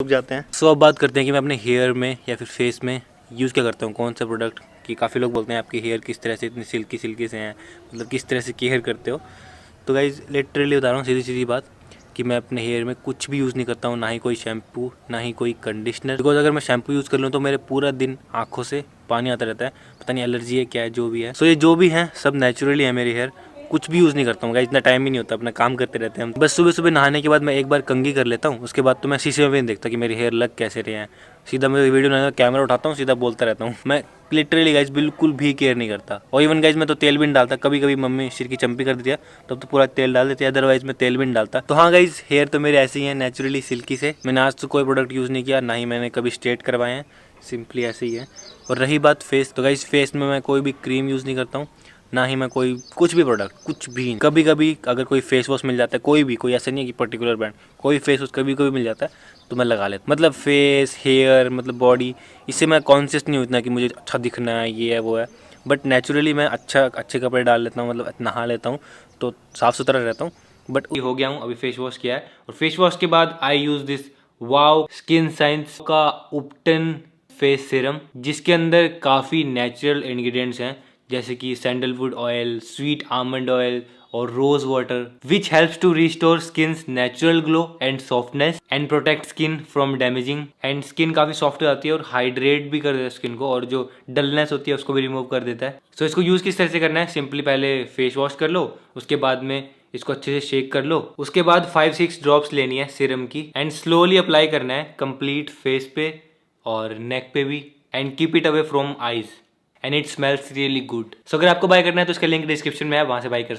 रुक जाते हैं सो so, अब बात करते हैं कि मैं अपने हेयर में या फिर फेस में यूज़ क्या करता हूँ कौन सा प्रोडक्ट कि काफ़ी लोग बोलते हैं आपके हेयर किस तरह से इतने सिल्की सिल्की से हैं मतलब किस तरह से केयर करते हो तो गाइज लिटरली बता रहा हूँ सीधी सीधी बात कि मैं अपने हेयर में कुछ भी यूज़ नहीं करता हूँ ना ही कोई शैम्पू ना ही कोई कंडीशनर बिकॉज अगर मैं शैम्पू यूज़ कर लूँ तो मेरे पूरा दिन आँखों से पानी आता रहता है पता नहीं एलर्जी है क्या है जो भी है सो so, ये जो भी है सब नेचुरली है मेरे हेयर कुछ भी यूज़ नहीं करता हूँ इतना टाइम ही नहीं होता अपना काम करते रहते हैं बस सुबह सुबह नहाने के बाद मैं एक बार कंगी कर लेता हूँ उसके बाद तो मैं शीशे में भी नहीं देखता कि मेरे हेयर लग कैसे रहे हैं सीधा मैं वीडियो हूँ कैमरा उठाता हूँ सीधा बोलता रहता हूँ मैं लिटरली गाइज बिल्कुल भी केयर नहीं करता और इवन गाइज मैं तो तेल भी डालता कभी कभी मम्मी सिर की चंपी कर देती तब तो पूरा तेल डाल देती है अदरवाइज मैं तेल भी नहीं डालता तो हाँ गाइज हेयर तो मेरे ऐसे ही है नेचुरली सिल्की से मैंने आज तो कोई प्रोडक्ट यूज़ नहीं किया ना ही मैंने कभी स्ट्रेट करवाए हैं सिंपली ऐसे ही है और रही बात फेस तो गाइज फेस में मैं कोई भी क्रीम यूज़ नहीं करता हूँ ना ही मैं कोई कुछ भी प्रोडक्ट कुछ भी कभी कभी अगर कोई फेस वॉश मिल जाता है कोई भी कोई ऐसा नहीं है कि पर्टिकुलर ब्रांड कोई फेस वॉश कभी कभी मिल जाता है तो मैं लगा लेता मतलब फेस हेयर मतलब बॉडी इससे मैं कॉन्शियस नहीं होता कि मुझे अच्छा दिखना है ये है वो है बट नेचुरली मैं अच्छा अच्छे कपड़े डाल लेता हूँ मतलब नहा लेता हूँ तो साफ़ सुथरा रहता हूँ बट हो गया हूँ अभी फेस वॉश किया है और फेस वॉश के बाद आई यूज़ दिस वाव स्किन साइंस का उपटन फेस सीरम जिसके अंदर काफ़ी नेचुरल इन्ग्रीडियंट्स हैं जैसे कि sandalwood oil sweet almond oil और rose water which helps to restore skin natural glow and softness and protect skin from damaging and skin काफी सॉफ्ट हो जाती है और हाइड्रेट भी कर देता है स्किन को और जो डलनेस होती है उसको भी रिमूव कर देता है सो so, इसको यूज किस तरह से करना है सिंपली पहले फेस वॉश कर लो उसके बाद में इसको अच्छे से शेक कर लो उसके बाद फाइव सिक्स ड्रॉप्स लेनी है सिरम की एंड स्लोली अप्लाई करना है कंप्लीट फेस पे और नेक पे भी and keep it away from eyes and it smells really good so अगर आपको बाय करना है तो उसका लिंक डिस्क्रिप्शन में है वहां से बाय कर